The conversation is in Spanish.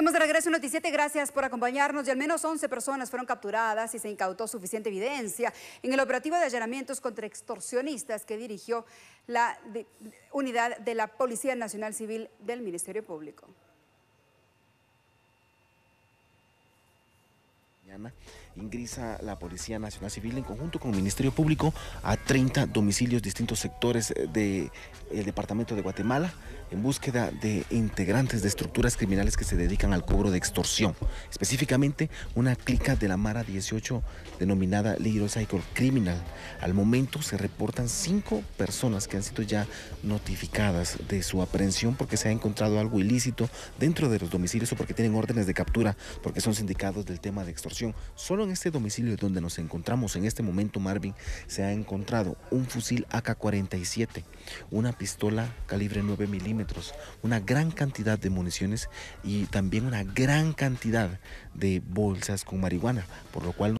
Estamos de regreso en Noticiete, gracias por acompañarnos. Y al menos 11 personas fueron capturadas y se incautó suficiente evidencia en el operativo de allanamientos contra extorsionistas que dirigió la unidad de la Policía Nacional Civil del Ministerio Público. ingresa la Policía Nacional Civil en conjunto con el Ministerio Público a 30 domicilios, distintos sectores eh, del Departamento de Guatemala, en búsqueda de integrantes de estructuras criminales que se dedican al cobro de extorsión. Específicamente, una clica de la Mara 18 denominada Little Cycle Criminal. Al momento se reportan cinco personas que han sido ya notificadas de su aprehensión porque se ha encontrado algo ilícito dentro de los domicilios o porque tienen órdenes de captura, porque son sindicados del tema de extorsión solo en este domicilio donde nos encontramos en este momento, Marvin, se ha encontrado un fusil AK-47, una pistola calibre 9 milímetros, una gran cantidad de municiones y también una gran cantidad de bolsas con marihuana, por lo cual